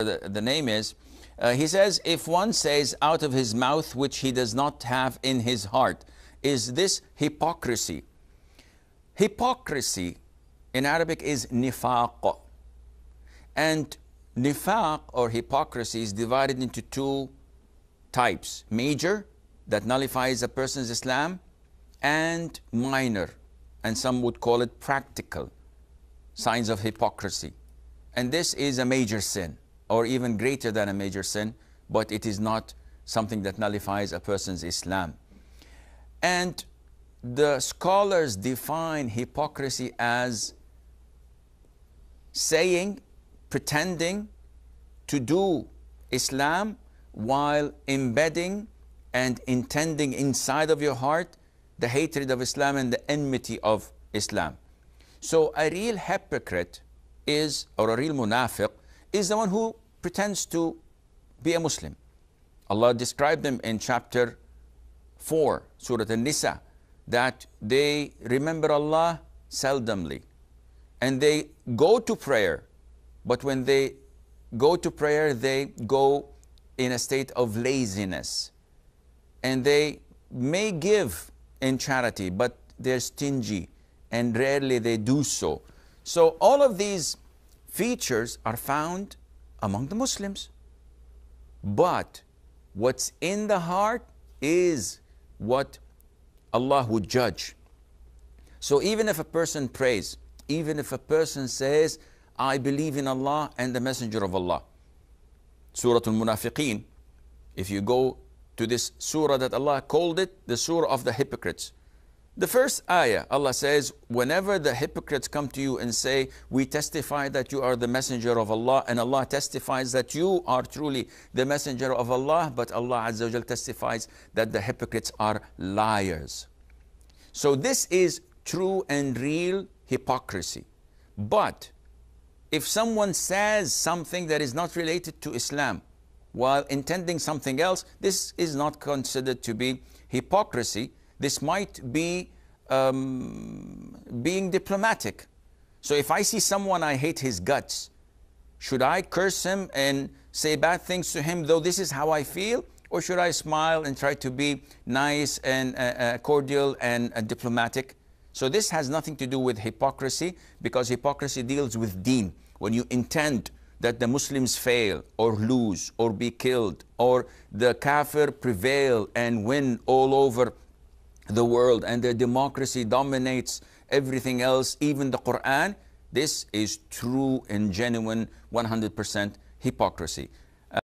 the, the name is, uh, he says, if one says out of his mouth which he does not have in his heart, is this hypocrisy? Hypocrisy in Arabic is nifaq. And nifaq or hypocrisy is divided into two types major, that nullifies a person's Islam, and minor, and some would call it practical, signs of hypocrisy. And this is a major sin or even greater than a major sin, but it is not something that nullifies a person's Islam. And the scholars define hypocrisy as saying, pretending to do Islam while embedding and intending inside of your heart the hatred of Islam and the enmity of Islam. So a real hypocrite is, or a real munafiq, is the one who pretends to be a Muslim. Allah described them in chapter 4, Surah An-Nisa, that they remember Allah seldomly. And they go to prayer, but when they go to prayer, they go in a state of laziness. And they may give in charity, but they're stingy, and rarely they do so. So all of these features are found among the Muslims. But what's in the heart is what Allah would judge. So even if a person prays, even if a person says, I believe in Allah and the Messenger of Allah. Surah Al-Munafiqeen, if you go to this surah that Allah called it, the surah of the hypocrites. The first ayah, Allah says, whenever the hypocrites come to you and say, we testify that you are the messenger of Allah, and Allah testifies that you are truly the messenger of Allah, but Allah Azza wa testifies that the hypocrites are liars. So this is true and real hypocrisy. But if someone says something that is not related to Islam while intending something else, this is not considered to be hypocrisy this might be um, being diplomatic. So if I see someone I hate his guts, should I curse him and say bad things to him, though this is how I feel? Or should I smile and try to be nice and uh, uh cordial and uh, diplomatic? So this has nothing to do with hypocrisy because hypocrisy deals with deen. When you intend that the Muslims fail or lose or be killed or the kafir prevail and win all over the world and their democracy dominates everything else, even the Quran, this is true and genuine 100% hypocrisy.